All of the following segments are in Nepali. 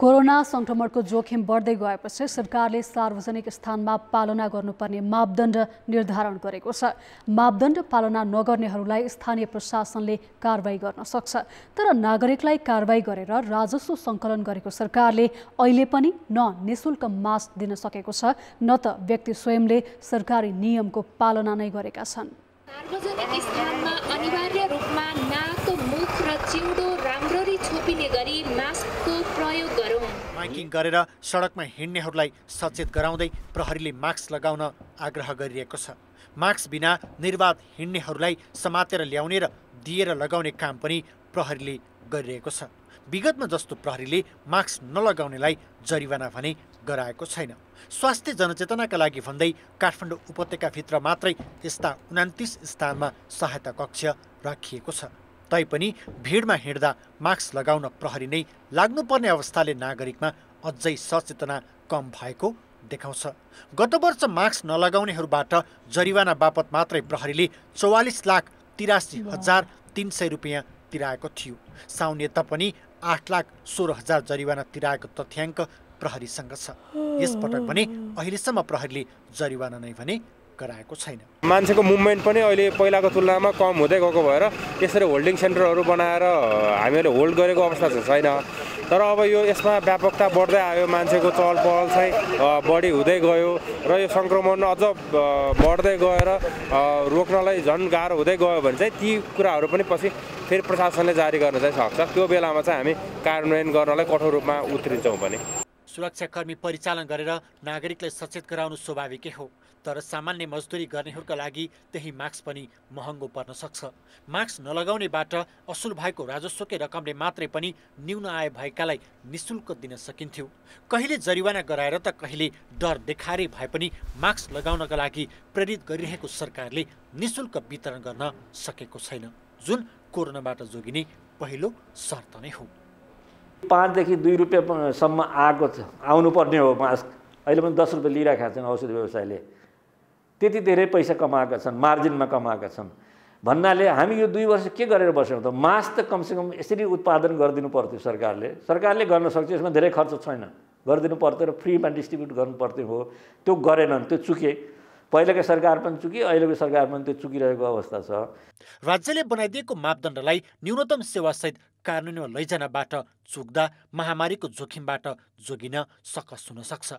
कोरोना संक्रमणको जोखिम बढ्दै गएपछि सरकारले सार्वजनिक स्थानमा पालना गर्नुपर्ने मापदण्ड निर्धारण गरेको छ मापदण्ड पालना नगर्नेहरूलाई स्थानीय प्रशासनले कारवाही गर्न सक्छ तर नागरिकलाई कारवाही गरेर राजस्व सङ्कलन गरेको सरकारले अहिले पनि न निशुल्क मास्क दिन सकेको छ न त व्यक्ति स्वयंले सरकारी नियमको पालना नै गरेका छन् सार्वजनिक फ्लाङ्किङ गरेर सडकमा हिँड्नेहरूलाई सचेत गराउँदै प्रहरीले मास्क लगाउन आग्रह गरिरहेको छ मास्क बिना निर्वाध हिँड्नेहरूलाई समातेर ल्याउने र दिएर लगाउने काम पनि प्रहरीले गरिरहेको छ विगतमा जस्तो प्रहरीले मास्क नलगाउनेलाई जरिवाना भने गराएको छैन स्वास्थ्य जनचेतनाका लागि भन्दै काठमाडौँ उपत्यकाभित्र मात्रै यस्ता उनातिस स्थानमा सहायता कक्ष राखिएको छ तैपनि भिडमा हिँड्दा मास्क लगाउन प्रहरी नै लाग्नुपर्ने अवस्थाले नागरिकमा अझै सचेतना कम भएको देखाउँछ गत वर्ष मास्क नलगाउनेहरूबाट जरिवाना बापत मात्रै प्रहरीले चौवालिस लाख तिरासी हजार तिन सय रुपियाँ तिराएको थियो साउन यता पनि आठ लाख सोह्र हजार जरिवाना तिराएको तथ्याङ्क प्रहरीसँग छ यसपटक भने अहिलेसम्म प्रहरीले जरिवाना नै भने गराएको छैन मान्छेको मुभमेन्ट पनि अहिले पहिलाको तुलनामा कम हुँदै गएको भएर यसरी होल्डिङ सेन्टरहरू बनाएर हामीहरूले होल्ड गरेको अवस्था चाहिँ छैन तर अब यो यसमा व्यापकता बढ्दै आयो मान्छेको चहल पहल चाहिँ बढी हुँदै गयो र यो सङ्क्रमण अझ बढ्दै गएर रोक्नलाई झन् गाह्रो हुँदै गयो भने चाहिँ ती कुराहरू पनि पछि फेरि प्रशासनले जारी गर्न चाहिँ सक्छ त्यो बेलामा चाहिँ हामी कार्यान्वयन गर्नलाई कठोर रूपमा उत्रिन्छौँ भने सुरक्षाकर्मी परिचालन गरेर नागरिकलाई सचेत गराउनु स्वाभाविकै हो तर सामान्य मजदुरी गर्नेहरूका लागि त्यही मास्क पनि महँगो पर्न सक्छ मास्क नलगाउनेबाट असुल भएको राजस्वकै रकमले मात्रै पनि न्यून आय भएकालाई निशुल्क दिन सकिन्थ्यो कहिले जरिवाना गराएर त कहिले डर देखारे भए पनि मास्क लगाउनका लागि प्रेरित गरिरहेको सरकारले निशुल्क वितरण गर्न सकेको छैन जुन कोरोनाबाट जोगिने पहिलो शर्त नै हो पाँचदेखि दुई रुपियाँसम्म आएको छ आउनुपर्ने हो मास्क अहिले पनि दस रुपियाँ लिइरहेका छन् औषध व्यवसायले त्यति धेरै पैसा कमाएका छन् मार्जिनमा कमाएका छन् भन्नाले हामी यो दुई वर्ष के गरेर बस्यौँ त मास त कमसेकम यसरी उत्पादन गरिदिनु पर्थ्यो सरकारले सरकारले गर्न सक्छ यसमा धेरै खर्च छैन गरिदिनु पर्थ्यो र फ्रीमा डिस्ट्रिब्युट गर्नु पर्थ्यो हो त्यो गरेनन् त्यो चुके पहिलाकै सरकार पनि चुकी अहिलेको सरकार पनि त्यो चुकिरहेको अवस्था छ राज्यले बनाइदिएको मापदण्डलाई न्यूनतम सेवासहित कानुनीमा लैजानबाट चुक्दा महामारीको जोखिमबाट जोगिन सकस हुन सक्छ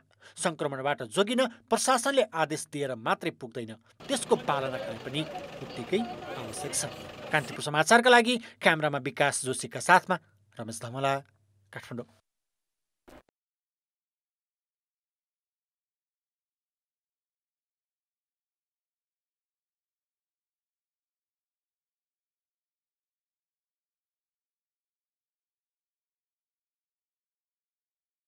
सङ्क्रमणबाट जोगिन प्रशासनले आदेश दिएर मात्रै पुग्दैन त्यसको पालना गर्न पनि उत्तिकै आवश्यक छ कान्तिपुर समाचारका लागि क्यामरामा विकास जोशीका साथमा रमेश धमला काठमाडौँ